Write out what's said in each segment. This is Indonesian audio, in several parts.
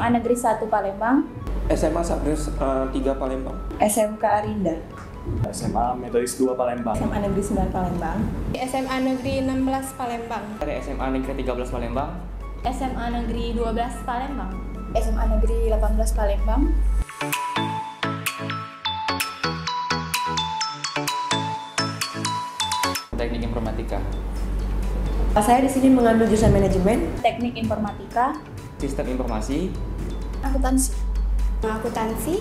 SMA Negeri 1 Palembang, SMA Sabres uh, eh, 3 Palembang, SMK Arinda, SMA Metodis 2 Palembang, SMA Negeri 9 Palembang, SMA Negeri 16 Palembang, SMA Negeri 13 Palembang, SMA Negeri 12 Palembang, SMA Negeri 18 Palembang. Teknik Informatika. Saya di sini mengambil jurusan manajemen, teknik informatika, sistem informasi, akuntansi akuntansi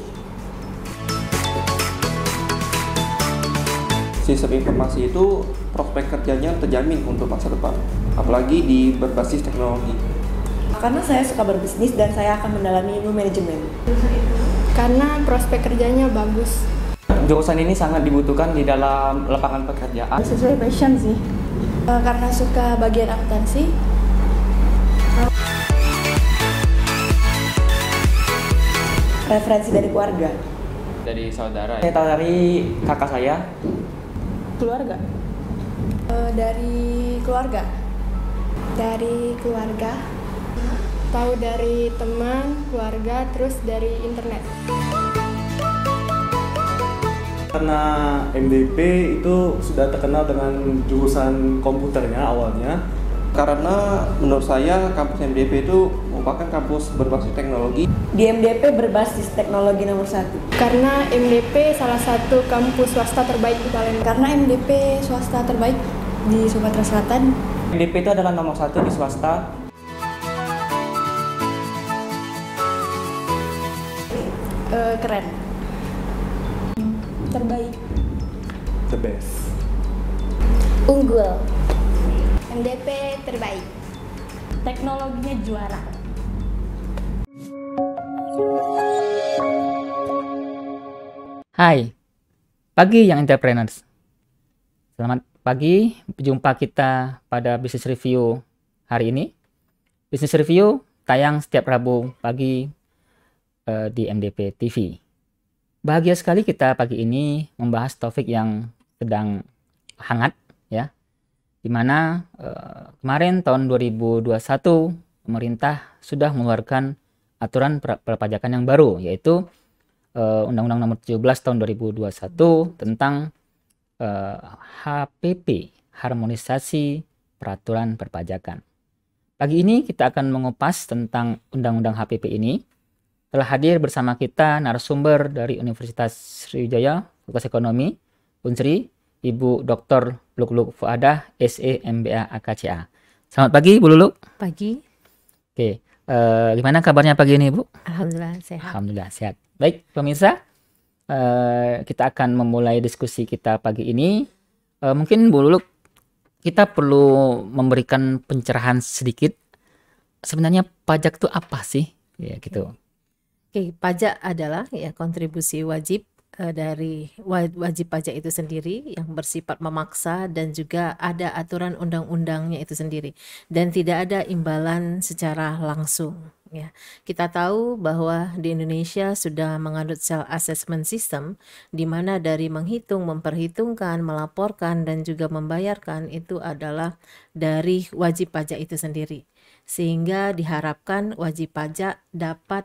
sistem informasi itu prospek kerjanya terjamin untuk masa depan apalagi di berbasis teknologi karena saya suka berbisnis dan saya akan mendalami ilmu manajemen karena prospek kerjanya bagus jurusan ini sangat dibutuhkan di dalam lapangan pekerjaan sesuai passion sih eh, karena suka bagian akuntansi referensi dari keluarga dari saudara ya? dari kakak saya keluarga uh, dari keluarga dari keluarga tahu dari teman keluarga terus dari internet karena MDP itu sudah terkenal dengan jurusan komputernya awalnya karena menurut saya kampus MDP itu merupakan kampus berbasis teknologi. Di MDP berbasis teknologi nomor satu. Karena MDP salah satu kampus swasta terbaik di Palembang. Karena MDP swasta terbaik di Sumatera Selatan. MDP itu adalah nomor satu di swasta. Eh, keren. Terbaik. The best. Unggul. MDP terbaik. Teknologinya juara. Hai, pagi yang entrepreneurs. Selamat pagi, jumpa kita pada bisnis review hari ini. Bisnis review tayang setiap Rabu pagi eh, di MDP TV. Bahagia sekali kita pagi ini membahas topik yang sedang hangat di mana eh, kemarin tahun 2021 pemerintah sudah mengeluarkan aturan perpajakan yang baru yaitu eh, Undang-Undang eh, Nomor 17 Tahun 2021 tentang HPP Harmonisasi Peraturan Perpajakan. Pagi ini kita akan mengupas tentang Undang-Undang HPP ini. Telah hadir bersama kita narasumber dari Universitas Sriwijaya, Fakultas Ekonomi, Unsri, Ibu Dr. Lukluk Fuadah, SE MBA AKCA. Selamat pagi, Bu Luluk. Pagi. Oke, e, gimana kabarnya pagi ini, Bu? Alhamdulillah sehat. Alhamdulillah sehat. Baik, pemirsa, e, kita akan memulai diskusi kita pagi ini. E, mungkin Bu Luluk, kita perlu memberikan pencerahan sedikit. Sebenarnya pajak itu apa sih? Ya, gitu. Oke, pajak adalah ya kontribusi wajib Eh, dari wajib pajak itu sendiri yang bersifat memaksa dan juga ada aturan undang-undangnya itu sendiri dan tidak ada imbalan secara langsung ya. Kita tahu bahwa di Indonesia sudah menganut self assessment system di mana dari menghitung, memperhitungkan, melaporkan dan juga membayarkan itu adalah dari wajib pajak itu sendiri. Sehingga diharapkan wajib pajak dapat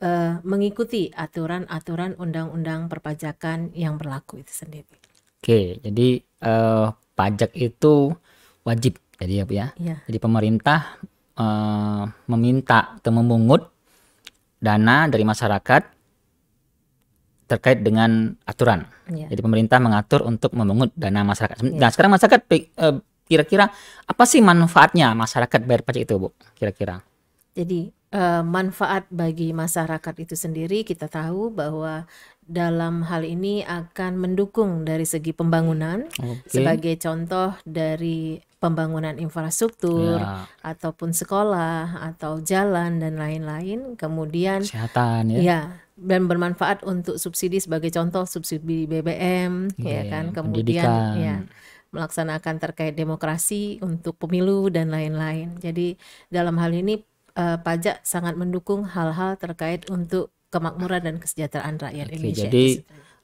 uh, mengikuti aturan-aturan undang-undang perpajakan yang berlaku itu sendiri. Oke, jadi uh, pajak itu wajib, jadi ya, ya. ya. Jadi pemerintah uh, meminta atau memungut dana dari masyarakat terkait dengan aturan. Ya. Jadi pemerintah mengatur untuk memungut dana masyarakat. Ya. Nah sekarang masyarakat kira-kira apa sih manfaatnya masyarakat bayar pajak itu, Bu? Kira-kira. Jadi Eh, manfaat bagi masyarakat itu sendiri kita tahu bahwa dalam hal ini akan mendukung dari segi pembangunan okay. sebagai contoh dari pembangunan infrastruktur ya. ataupun sekolah atau jalan dan lain-lain kemudian kesehatan ya, ya dan bermanfaat untuk subsidi sebagai contoh subsidi BBM iya, ya, ya kan kemudian pendidikan. ya melaksanakan terkait demokrasi untuk pemilu dan lain-lain jadi dalam hal ini uh, pajak sangat mendukung hal-hal terkait untuk kemakmuran dan kesejahteraan rakyat Oke, Indonesia. Jadi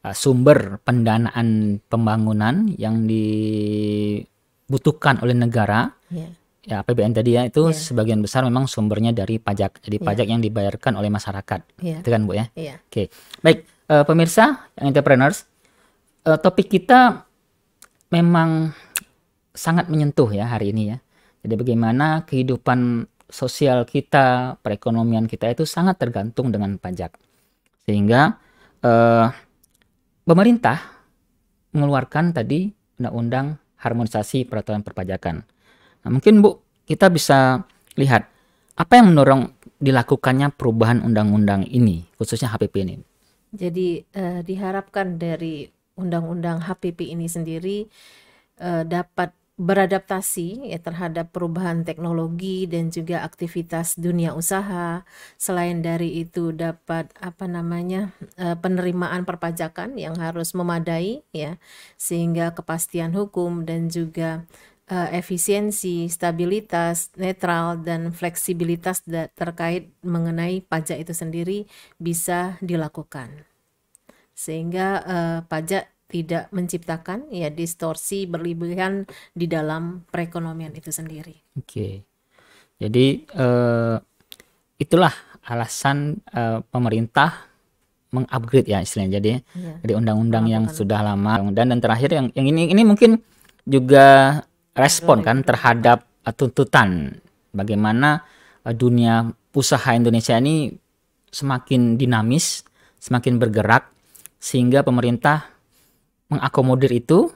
uh, sumber pendanaan pembangunan yang dibutuhkan oleh negara yeah. ya APBN tadi ya itu yeah. sebagian besar memang sumbernya dari pajak. Jadi yeah. pajak yang dibayarkan oleh masyarakat. Yeah. Itu kan Bu ya. Yeah. Oke. Baik, uh, pemirsa yang entrepreneurs, uh, topik kita memang sangat menyentuh ya hari ini ya. Jadi bagaimana kehidupan sosial kita, perekonomian kita itu sangat tergantung dengan pajak. Sehingga eh, pemerintah mengeluarkan tadi undang-undang harmonisasi peraturan perpajakan. Nah, mungkin Bu, kita bisa lihat apa yang mendorong dilakukannya perubahan undang-undang ini, khususnya HPP ini. Jadi eh, diharapkan dari undang-undang HPP ini sendiri eh, dapat beradaptasi ya terhadap perubahan teknologi dan juga aktivitas dunia usaha. Selain dari itu dapat apa namanya eh, penerimaan perpajakan yang harus memadai ya sehingga kepastian hukum dan juga eh, efisiensi, stabilitas, netral dan fleksibilitas terkait mengenai pajak itu sendiri bisa dilakukan. Sehingga eh, pajak tidak menciptakan ya distorsi berlebihan di dalam perekonomian itu sendiri. Oke. Okay. Jadi uh, itulah alasan uh, pemerintah mengupgrade ya istilahnya. Jadi yeah. dari undang-undang yang sudah lama dan dan terakhir yang yang ini ini mungkin juga respon kan terhadap uh, tuntutan bagaimana uh, dunia usaha Indonesia ini semakin dinamis, semakin bergerak sehingga pemerintah mengakomodir itu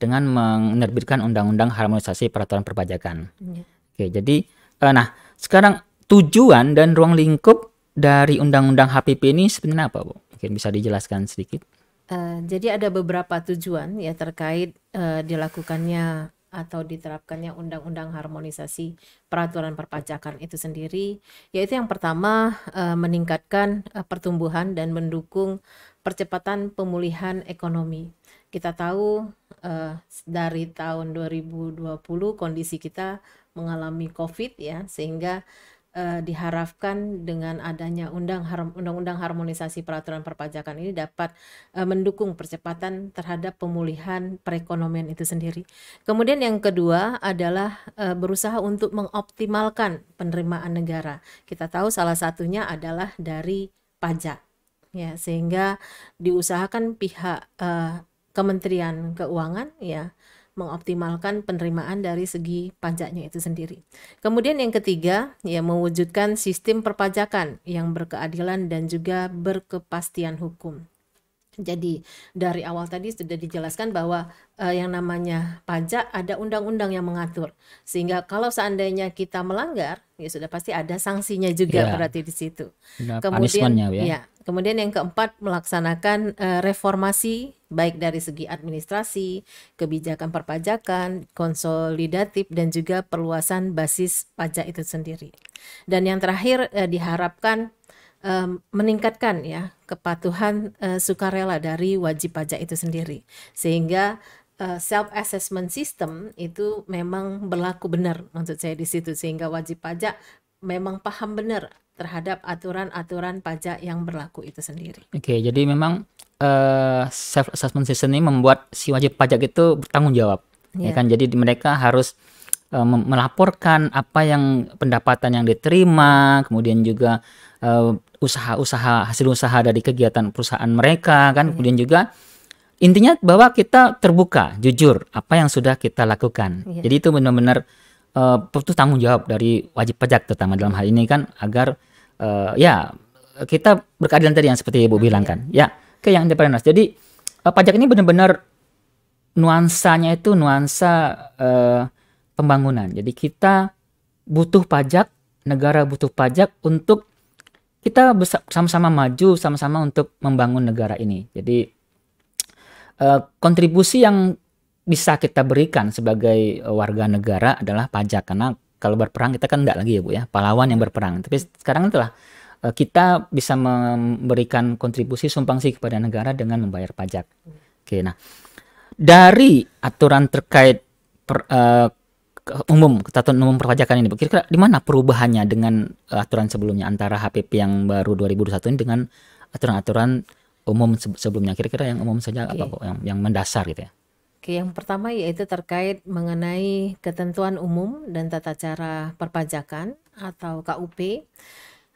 dengan menerbitkan undang-undang harmonisasi peraturan perpajakan. Ya. Oke, jadi eh, nah sekarang tujuan dan ruang lingkup dari undang-undang HPP ini sebenarnya apa, Bu? Mungkin bisa dijelaskan sedikit. Uh, jadi ada beberapa tujuan ya terkait uh, dilakukannya atau diterapkannya undang-undang harmonisasi peraturan perpajakan itu sendiri yaitu yang pertama uh, meningkatkan uh, pertumbuhan dan mendukung percepatan pemulihan ekonomi kita tahu uh, dari tahun 2020 kondisi kita mengalami COVID ya sehingga uh, diharapkan dengan adanya undang undang harmonisasi peraturan perpajakan ini dapat uh, mendukung percepatan terhadap pemulihan perekonomian itu sendiri. Kemudian yang kedua adalah uh, berusaha untuk mengoptimalkan penerimaan negara. Kita tahu salah satunya adalah dari pajak ya sehingga diusahakan pihak uh, Kementerian Keuangan ya mengoptimalkan penerimaan dari segi pajaknya itu sendiri. Kemudian yang ketiga, ya mewujudkan sistem perpajakan yang berkeadilan dan juga berkepastian hukum. Jadi dari awal tadi sudah dijelaskan bahwa eh, yang namanya pajak ada undang-undang yang mengatur. Sehingga kalau seandainya kita melanggar, ya sudah pasti ada sanksinya juga yeah. berarti di situ. Nah, kemudian ya. ya. Kemudian yang keempat melaksanakan eh, reformasi baik dari segi administrasi, kebijakan perpajakan, konsolidatif dan juga perluasan basis pajak itu sendiri. Dan yang terakhir eh, diharapkan uh, meningkatkan ya kepatuhan uh, sukarela dari wajib pajak itu sendiri sehingga uh, eh, self assessment system itu memang berlaku benar maksud saya di situ sehingga wajib pajak memang paham benar terhadap aturan-aturan pajak yang berlaku itu sendiri. Oke, jadi memang uh, eh, self assessment system ini membuat si wajib pajak itu bertanggung jawab. Yeah. Ya kan? Jadi mereka harus Eh, melaporkan apa yang pendapatan yang diterima, kemudian juga eh, usaha-usaha hasil usaha dari kegiatan perusahaan mereka kan, hmm. kemudian juga intinya bahwa kita terbuka, jujur apa yang sudah kita lakukan. Yeah. Jadi itu benar-benar uh, itu tanggung jawab dari wajib pajak terutama dalam hal ini kan agar uh, ya kita berkeadilan tadi yang seperti Ibu hmm, bilang iya. kan. Ya, ke yang independen. Jadi uh, pajak ini benar-benar nuansanya itu nuansa uh, pembangunan. Jadi kita butuh pajak, negara butuh pajak untuk kita sama-sama maju, sama-sama untuk membangun negara ini. Jadi eh, kontribusi yang bisa kita berikan sebagai eh, warga negara adalah pajak karena kalau berperang kita kan enggak lagi ya Bu ya, pahlawan yang berperang. Tapi sekarang itulah eh, kita bisa memberikan kontribusi sih kepada negara dengan membayar pajak. Oke, nah dari aturan terkait per, uh, umum ketentuan umum perpajakan ini kira-kira di mana perubahannya dengan eh, aturan sebelumnya antara HPP yang baru 2021 ini dengan aturan-aturan umum sebelumnya kira-kira yang umum saja okay. apa yang yang mendasar gitu ya Oke, yang pertama yaitu terkait mengenai ketentuan umum dan tata cara perpajakan atau KUP.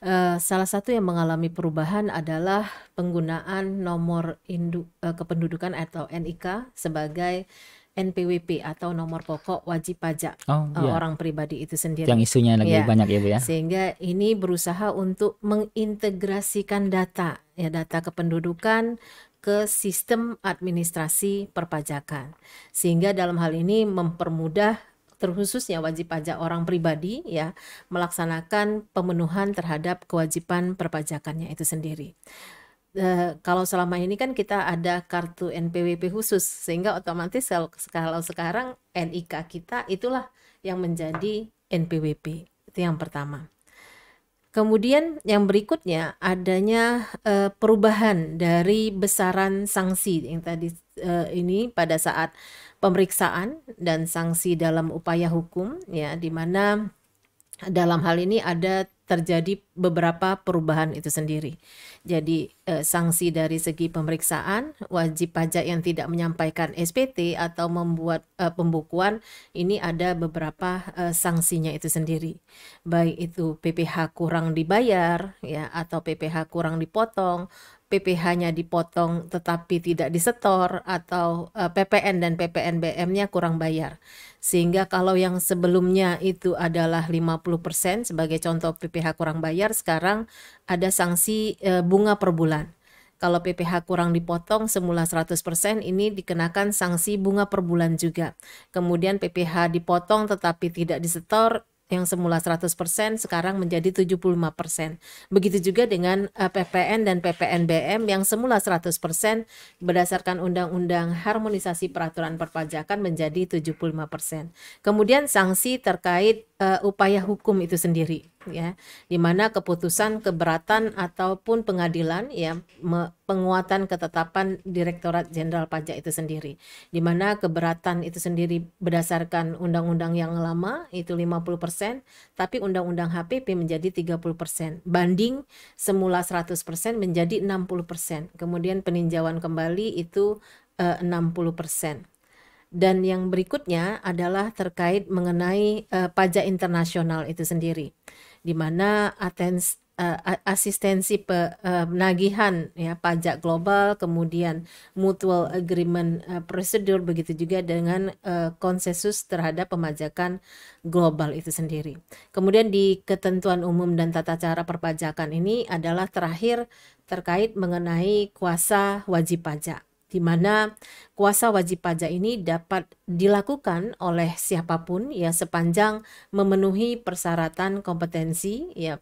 Uh, eh, salah satu yang mengalami perubahan adalah penggunaan nomor induk uh, kependudukan atau NIK sebagai NPWP atau nomor pokok wajib pajak oh, eh, iya. orang pribadi itu sendiri. Yang isunya lagi ya. banyak ya Bu gitu ya. Sehingga ini berusaha untuk mengintegrasikan data ya data kependudukan ke sistem administrasi perpajakan. Sehingga dalam hal ini mempermudah terkhususnya wajib pajak orang pribadi ya melaksanakan pemenuhan terhadap kewajiban perpajakannya itu sendiri. Uh, kalau selama ini kan kita ada kartu NPWP khusus sehingga otomatis kalau sekarang NIK kita itulah yang menjadi NPWP itu yang pertama kemudian yang berikutnya adanya uh, perubahan dari besaran sanksi yang tadi uh, ini pada saat pemeriksaan dan sanksi dalam upaya hukum ya di mana dalam hal ini ada terjadi beberapa perubahan itu sendiri. Jadi eh, sanksi dari segi pemeriksaan wajib pajak yang tidak menyampaikan SPT atau membuat eh, pembukuan ini ada beberapa eh, sanksinya itu sendiri. Baik itu PPh kurang dibayar ya atau PPh kurang dipotong, PPh-nya dipotong tetapi tidak disetor atau eh, PPN dan PPNBM-nya kurang bayar. Sehingga kalau yang sebelumnya itu adalah 50% sebagai contoh PPh kurang bayar, sekarang ada sanksi e, bunga per bulan. Kalau PPh kurang dipotong semula 100%, ini dikenakan sanksi bunga per bulan juga. Kemudian PPh dipotong tetapi tidak disetor, yang semula 100% sekarang menjadi 75%. Begitu juga dengan eh, PPN dan PPNBM yang semula 100% berdasarkan Undang-Undang Harmonisasi Peraturan Perpajakan menjadi 75%. Kemudian sanksi terkait eh, upaya hukum itu sendiri ya di mana keputusan keberatan ataupun pengadilan ya me, penguatan ketetapan Direktorat Jenderal Pajak itu sendiri di mana keberatan itu sendiri berdasarkan undang-undang yang lama itu 50% tapi undang-undang HPP menjadi 30% banding semula 100% menjadi 60% kemudian peninjauan kembali itu eh, 60% dan yang berikutnya adalah terkait mengenai uh, pajak internasional itu sendiri di mana atens, uh, asistensi pe, uh, penagihan ya pajak global kemudian mutual agreement uh, prosedur begitu juga dengan uh, konsensus terhadap pemajakan global itu sendiri. Kemudian di ketentuan umum dan tata cara perpajakan ini adalah terakhir terkait mengenai kuasa wajib pajak di mana kuasa wajib pajak ini dapat dilakukan oleh siapapun ya sepanjang memenuhi persyaratan kompetensi ya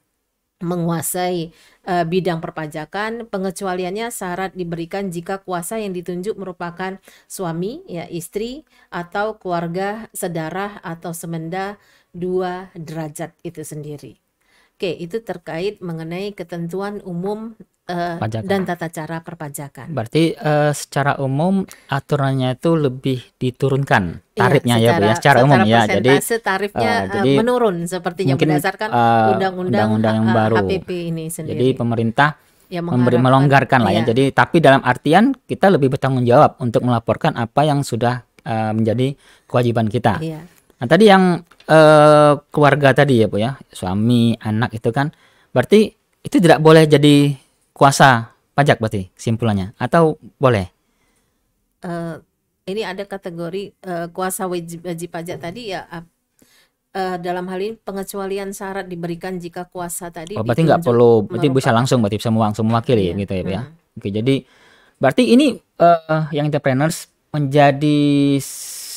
menguasai e, bidang perpajakan pengecualiannya syarat diberikan jika kuasa yang ditunjuk merupakan suami ya istri atau keluarga sedarah atau semenda dua derajat itu sendiri. Oke, itu terkait mengenai ketentuan umum uh, dan tata cara perpajakan. Berarti uh, secara umum aturannya itu lebih diturunkan iya, tarifnya iya, secara, ya Bu ya secara, secara umum ya. Jadi ah, tarifnya uh, eh, jadi menurun sepertinya mungkin, berdasarkan undang-undang uh, baru HPP ini sendiri. Jadi pemerintah ya, memberi melonggarkan lah ya. ya. Jadi tapi dalam artian kita lebih bertanggung jawab untuk melaporkan apa yang sudah uh, menjadi kewajiban kita. Iya. Nah tadi yang uh, keluarga tadi ya bu ya suami anak itu kan berarti itu tidak boleh jadi kuasa pajak berarti simpulannya atau boleh? Uh, ini ada kategori uh, kuasa wajib, wajib pajak tadi ya uh, dalam hal ini pengecualian syarat diberikan jika kuasa tadi. Oh, berarti nggak perlu, berarti merupakan. bisa langsung berarti bisa langsung mewakili yeah. gitu ya, ya? hmm. ya. Oke, jadi berarti ini uh, yang entrepreneurs menjadi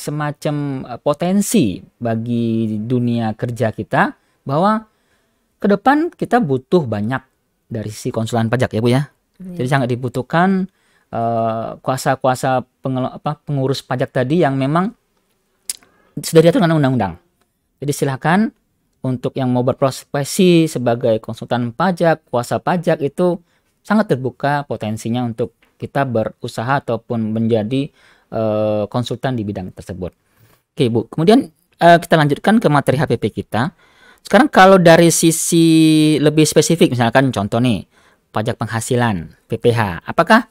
semacam potensi bagi dunia kerja kita bahwa ke depan kita butuh banyak dari sisi konsultan pajak ya Bu ya. Hmm. Jadi sangat dibutuhkan eh, kuasa-kuasa uh, pengurus pajak tadi yang memang sudah diatur dengan undang-undang. Jadi silahkan untuk yang mau berprofesi sebagai konsultan pajak, kuasa pajak itu sangat terbuka potensinya untuk kita berusaha ataupun menjadi uh, konsultan di bidang tersebut. Oke Bu, kemudian uh, kita lanjutkan ke materi HPP kita. Sekarang kalau dari sisi lebih spesifik, misalkan contoh nih, pajak penghasilan, PPH, apakah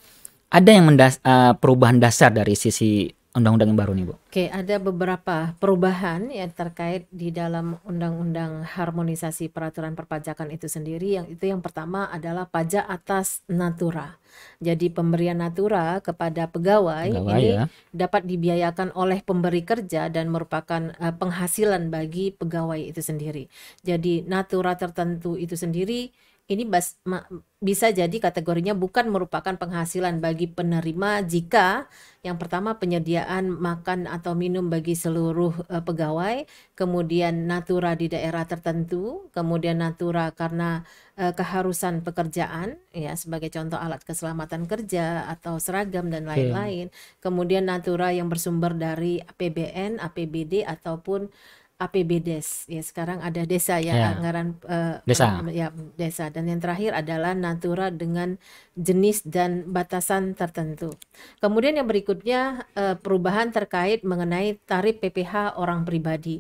ada yang mendas eh, perubahan dasar dari sisi undang-undang yang baru nih Bu? Oke, ada beberapa perubahan yang terkait di dalam undang-undang harmonisasi peraturan perpajakan itu sendiri. Yang itu yang pertama adalah pajak atas natura. Jadi pemberian natura kepada pegawai, pegawai ini ya. dapat dibiayakan oleh pemberi kerja dan merupakan eh, penghasilan bagi pegawai itu sendiri. Jadi natura tertentu itu sendiri ini bas, ma, bisa jadi kategorinya bukan merupakan penghasilan bagi penerima jika yang pertama penyediaan makan atau minum bagi seluruh uh, pegawai, kemudian natura di daerah tertentu, kemudian natura karena uh, keharusan pekerjaan ya sebagai contoh alat keselamatan kerja atau seragam dan lain-lain, hmm. kemudian natura yang bersumber dari APBN, APBD ataupun APBDes ya sekarang ada desa ya, ya. anggaran uh, desa ya desa dan yang terakhir adalah natura dengan jenis dan batasan tertentu. Kemudian yang berikutnya uh, perubahan terkait mengenai tarif PPh orang pribadi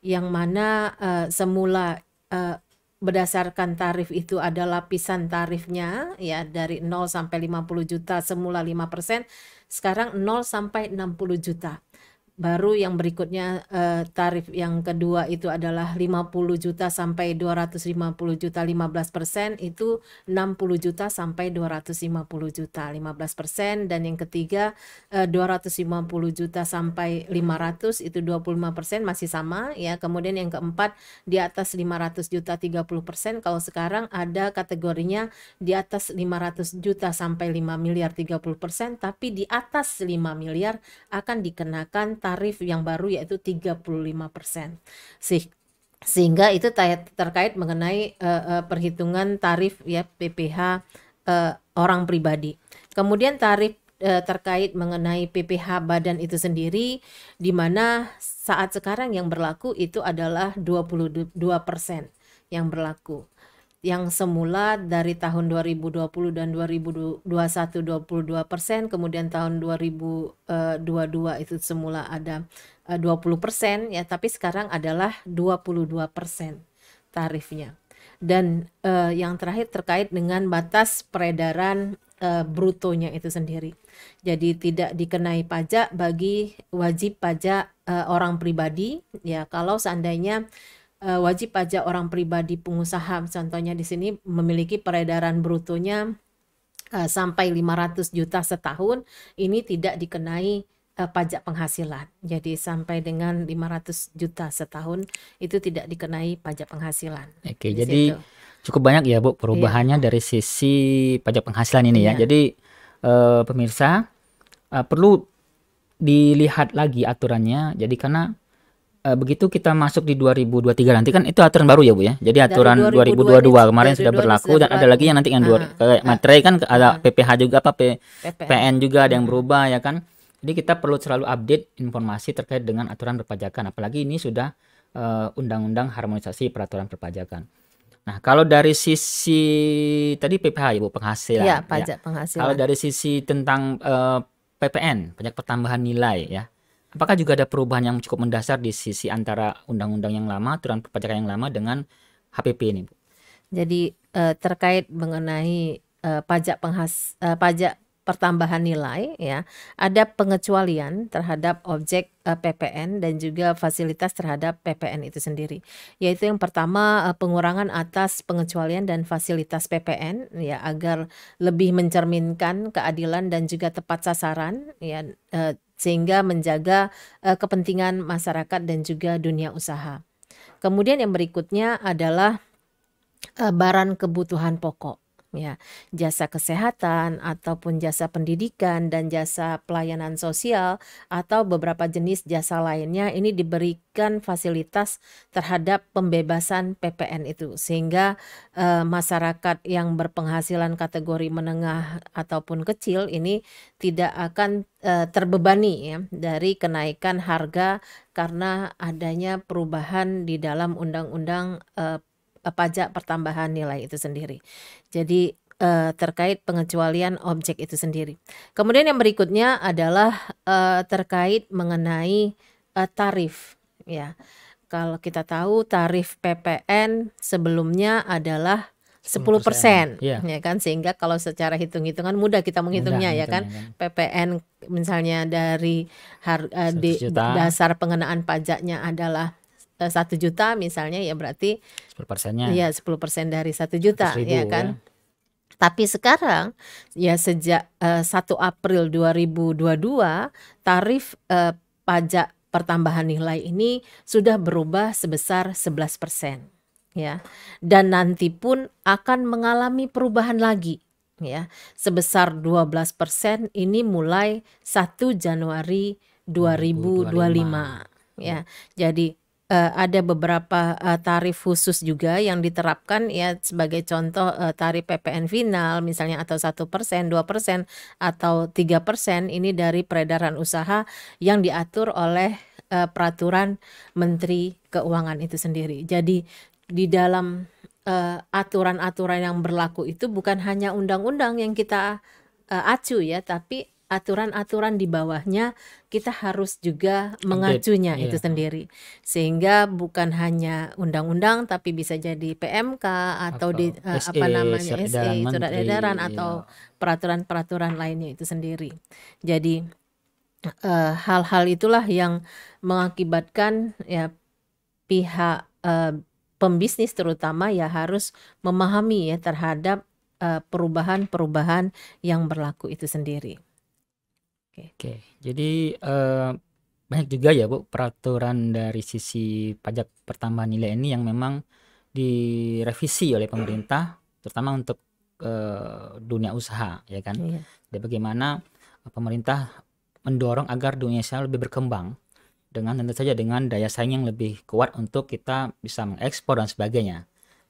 yang mana uh, semula uh, berdasarkan tarif itu ada lapisan tarifnya ya dari 0 sampai 50 juta semula 5%, sekarang 0 sampai 60 juta. Baru yang berikutnya eh, tarif yang kedua itu adalah 50 juta sampai 250 juta 15 persen itu 60 juta sampai 250 juta 15 persen dan yang ketiga eh, 250 juta sampai 500 itu 25 persen masih sama ya kemudian yang keempat di atas 500 juta 30 persen kalau sekarang ada kategorinya di atas 500 juta sampai 5 miliar 30 persen tapi di atas 5 miliar akan dikenakan tarif yang baru yaitu 35%. sih sehingga itu terkait mengenai uh, uh, perhitungan tarif ya PPH uh, eh, orang pribadi. Kemudian tarif uh, terkait mengenai PPH badan itu sendiri di mana saat sekarang yang berlaku itu adalah 22% persen yang berlaku yang semula dari tahun 2020 dan 2021 22 persen, kemudian tahun 2022 eh, itu semula ada 20 eh, persen, ya, tapi sekarang adalah 22 persen tarifnya. Dan eh, yang terakhir terkait dengan batas peredaran eh, brutonya itu sendiri. Jadi tidak dikenai pajak bagi wajib pajak eh, orang pribadi, ya kalau seandainya uh, wajib pajak orang pribadi pengusaha contohnya di sini memiliki peredaran brutonya uh, sampai 500 juta setahun ini tidak dikenai uh, pajak penghasilan. Jadi sampai dengan 500 juta setahun itu tidak dikenai pajak penghasilan. Oke, jadi situ. cukup banyak ya Bu perubahannya iya. dari sisi pajak penghasilan ini ya. iya. ya. Jadi uh, pemirsa uh, perlu dilihat lagi aturannya. Jadi karena uh, begitu kita masuk di 2023 nanti kan itu aturan baru ya Bu ya. Jadi aturan 2022, 2022 kemarin sudah berlaku sudah dan berlaku. ada lagi yang nanti yang dua kayak ah, materai kan ada PPH ah. juga apa P, PN juga ada yang berubah ya kan. Jadi kita perlu selalu update informasi terkait dengan aturan perpajakan apalagi ini sudah eh, undang-undang uh, harmonisasi peraturan perpajakan. Nah, kalau dari sisi tadi PPH Ibu ya, penghasilan. Iya, ya, pajak ya. penghasilan. Kalau dari sisi tentang uh, eh, PPN, pajak pertambahan nilai ya Apakah juga ada perubahan yang cukup mendasar di sisi antara undang-undang yang lama, aturan perpajakan yang lama dengan HPP ini, Bu? Jadi eh, terkait mengenai eh, pajak penghas eh, pajak pertambahan nilai ya ada pengecualian terhadap objek eh, PPN dan juga fasilitas terhadap PPN itu sendiri yaitu yang pertama eh, pengurangan atas pengecualian dan fasilitas PPN ya agar lebih mencerminkan keadilan dan juga tepat sasaran ya eh, sehingga menjaga uh, kepentingan masyarakat dan juga dunia usaha. Kemudian yang berikutnya adalah uh, eh, barang kebutuhan pokok ya jasa kesehatan ataupun jasa pendidikan dan jasa pelayanan sosial atau beberapa jenis jasa lainnya ini diberikan fasilitas terhadap pembebasan PPN itu sehingga e, masyarakat yang berpenghasilan kategori menengah ataupun kecil ini tidak akan e, terbebani ya dari kenaikan harga karena adanya perubahan di dalam undang-undang e, Eh, pajak pertambahan nilai itu sendiri. Jadi eh, terkait pengecualian objek itu sendiri. Kemudian yang berikutnya adalah eh, terkait mengenai eh, tarif ya. Kalau kita tahu tarif PPN sebelumnya adalah 10 persen, ya. ya kan sehingga kalau secara hitung-hitungan mudah kita menghitungnya mudah, ya kan? kan PPN misalnya dari har, uh, di, dasar pengenaan pajaknya adalah Eh, satu juta misalnya ya berarti sepuluh persennya ya 10 persen dari satu juta ribu, ya kan ya. Tapi sekarang ya sejak eh, satu uh, April 2022 tarif uh, pajak pertambahan nilai ini sudah berubah sebesar 11 persen ya dan nanti pun akan mengalami perubahan lagi ya sebesar 12 persen ini mulai satu Januari 2025, 2025. ya jadi uh, ada beberapa uh, tarif khusus juga yang diterapkan ya sebagai contoh uh, tarif PPN final misalnya atau satu persen dua persen atau tiga persen ini dari peredaran usaha yang diatur oleh uh, peraturan Menteri Keuangan itu sendiri jadi di dalam aturan-aturan uh, yang berlaku itu bukan hanya undang-undang yang kita uh, acu ya tapi aturan-aturan di bawahnya kita harus juga mengacunya iya. itu hmm. sendiri sehingga bukan hanya undang-undang tapi bisa jadi PMK atau, atau di SA, eh, apa e, namanya SE surat edaran atau peraturan-peraturan lainnya itu sendiri jadi eh, hal-hal uh, itulah yang mengakibatkan ya pihak uh, pembisnis terutama ya harus memahami ya terhadap perubahan-perubahan yang berlaku itu sendiri. Oke. okay. Jadi eh, banyak juga ya Bu peraturan dari sisi pajak pertambahan nilai ini yang memang direvisi oleh pemerintah terutama untuk eh, dunia usaha ya kan. Iya. Jadi bagaimana pemerintah mendorong agar dunia usaha lebih berkembang dengan tentu saja dengan daya saing yang lebih kuat untuk kita bisa mengekspor dan sebagainya.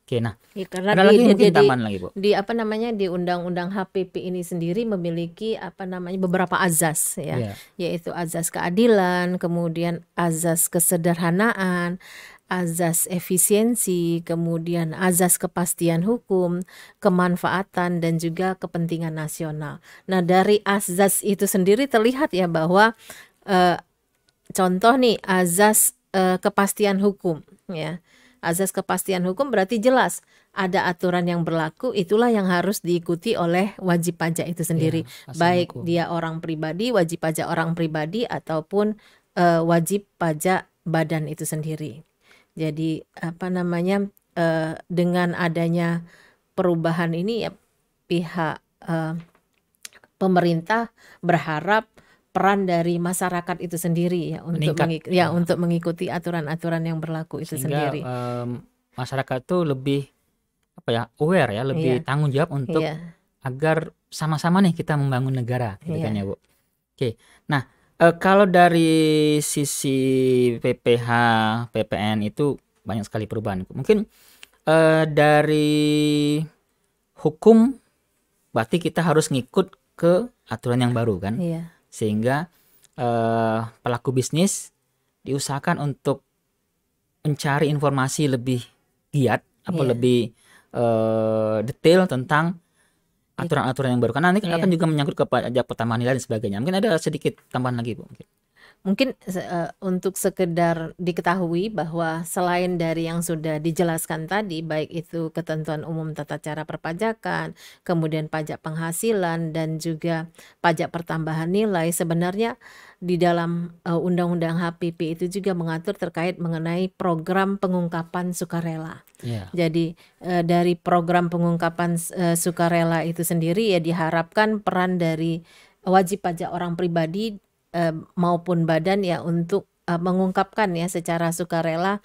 Oke, nah. Ya, karena ada di, lagi taman lagi, Bu. Di apa namanya di undang-undang HPP ini sendiri memiliki apa namanya beberapa azas ya, yeah. yaitu azas keadilan, kemudian azas kesederhanaan, azas efisiensi, kemudian azas kepastian hukum, kemanfaatan dan juga kepentingan nasional. Nah, dari azas itu sendiri terlihat ya bahwa eh, contoh nih azas eh, kepastian hukum ya. Azas kepastian hukum berarti jelas ada aturan yang berlaku itulah yang harus diikuti oleh wajib pajak itu sendiri. Ya, Baik hukum. dia orang pribadi, wajib pajak orang pribadi ataupun uh, wajib pajak badan itu sendiri. Jadi apa namanya uh, dengan adanya perubahan ini ya pihak uh, pemerintah berharap peran dari masyarakat itu sendiri ya untuk mengik ya iya. untuk mengikuti aturan-aturan yang berlaku itu Sehingga, sendiri. Um, masyarakat tuh lebih apa ya aware ya lebih yeah. tanggung jawab untuk yeah. agar sama-sama nih kita membangun negara gitu yeah. kan ya bu. Oke, nah e, kalau dari sisi PPH PPN itu banyak sekali perubahan. Mungkin e, dari hukum berarti kita harus ngikut ke aturan yang baru kan? Iya sehingga eh, pelaku bisnis diusahakan untuk mencari informasi lebih giat yeah. apa lebih eh, detail tentang iya. aturan-aturan yang baru karena ini kan yeah. akan juga menyangkut ke pajak pertambahan nilai dan sebagainya mungkin ada sedikit tambahan lagi bu mungkin mungkin uh, untuk sekedar diketahui bahwa selain dari yang sudah dijelaskan tadi baik itu ketentuan umum tata cara perpajakan, kemudian pajak penghasilan dan juga pajak pertambahan nilai sebenarnya di dalam uh, undang-undang HPP itu juga mengatur terkait mengenai program pengungkapan sukarela. Yeah. Jadi uh, dari program pengungkapan uh, sukarela itu sendiri ya diharapkan peran dari wajib pajak orang pribadi eh, maupun badan ya untuk eh, mengungkapkan ya secara sukarela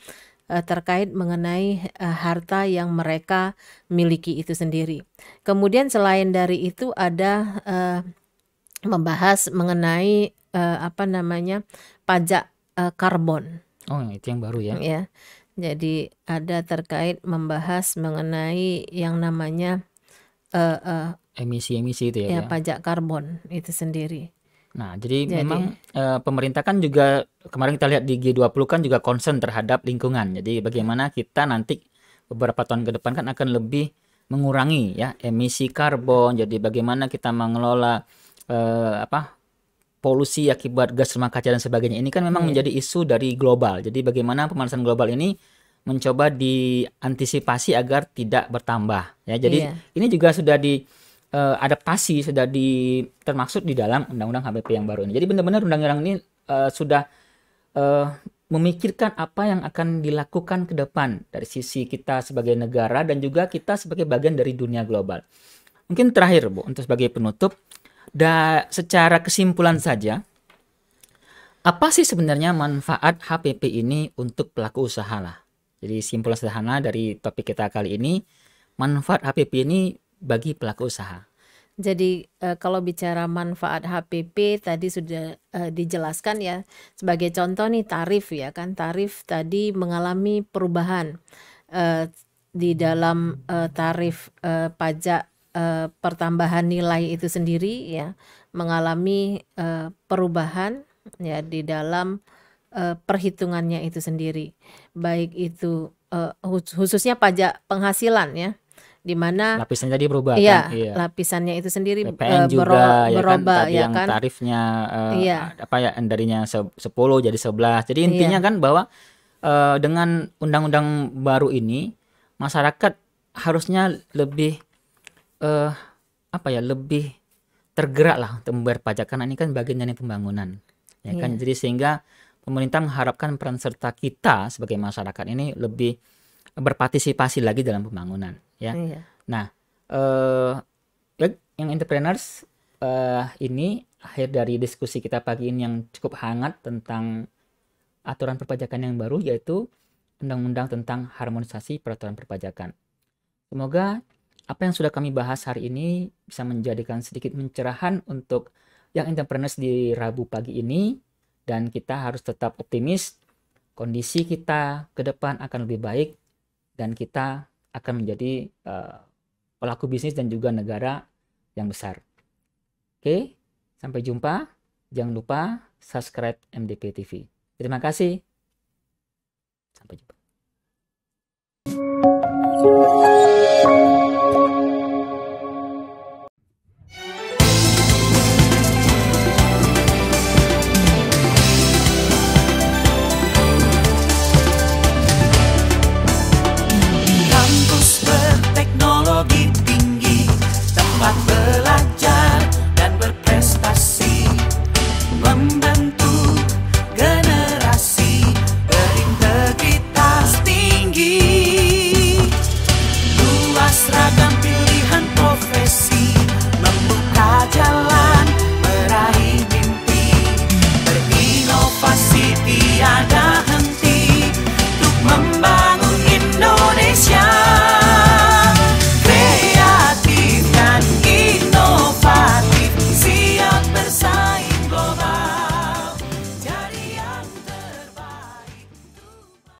eh, terkait mengenai eh, harta yang mereka miliki itu sendiri. Kemudian selain dari itu ada eh, membahas mengenai eh, apa namanya pajak eh, karbon. Oh, itu yang baru ya. Ya. Jadi ada terkait membahas mengenai yang namanya eh, eh, emisi-emisi uh, uh, emisi -emisi itu ya, ya, ya pajak karbon itu sendiri. Nah, jadi, jadi memang uh, pemerintah kan juga kemarin kita lihat di G20 kan juga concern terhadap lingkungan. Jadi bagaimana kita nanti beberapa tahun ke depan kan akan lebih mengurangi ya emisi karbon. Jadi bagaimana kita mengelola uh, apa polusi akibat gas rumah kaca dan sebagainya. Ini kan memang iya. menjadi isu dari global. Jadi bagaimana pemanasan global ini mencoba diantisipasi agar tidak bertambah ya. Jadi yeah. ini juga sudah di uh, adaptasi sudah di termaksud di dalam undang-undang HPP yang baru ini. Jadi benar-benar undang-undang ini uh, sudah uh, memikirkan apa yang akan dilakukan ke depan dari sisi kita sebagai negara dan juga kita sebagai bagian dari dunia global. Mungkin terakhir Bu untuk sebagai penutup da secara kesimpulan saja apa sih sebenarnya manfaat HPP ini untuk pelaku usaha lah. Jadi simpulan sederhana dari topik kita kali ini manfaat HPP ini bagi pelaku usaha. Jadi eh, kalau bicara manfaat HPP tadi sudah eh, dijelaskan ya sebagai contoh nih tarif ya kan tarif tadi mengalami perubahan eh, di dalam tarif pajak pertambahan nilai itu sendiri ya mengalami perubahan ya di dalam perhitungannya itu sendiri baik itu khususnya pajak penghasilan ya di mana lapisan jadi berubah iya, kan? Iya. Lapisannya itu sendiri PPN eh, juga berubah, ya kan? berubah tadi ya yang kan? tarifnya uh, iya. apa ya darinya sepuluh jadi sebelas. Jadi intinya iya. kan bahwa uh, dengan undang-undang baru ini masyarakat harusnya lebih uh, apa ya lebih tergerak lah untuk membayar pajak karena ini kan bagian dari pembangunan ya kan iya. jadi sehingga pemerintah mengharapkan peran serta kita sebagai masyarakat ini lebih berpartisipasi lagi dalam pembangunan ya. Iya. Nah, eh yang entrepreneurs uh, ini akhir dari diskusi kita pagi ini yang cukup hangat tentang aturan perpajakan yang baru yaitu undang-undang tentang harmonisasi peraturan perpajakan. Semoga apa yang sudah kami bahas hari ini bisa menjadikan sedikit pencerahan untuk yang entrepreneurs di Rabu pagi ini dan kita harus tetap optimis kondisi kita ke depan akan lebih baik dan kita akan menjadi uh, pelaku bisnis dan juga negara yang besar. Oke, sampai jumpa. Jangan lupa subscribe MDP TV. Terima kasih. Sampai jumpa.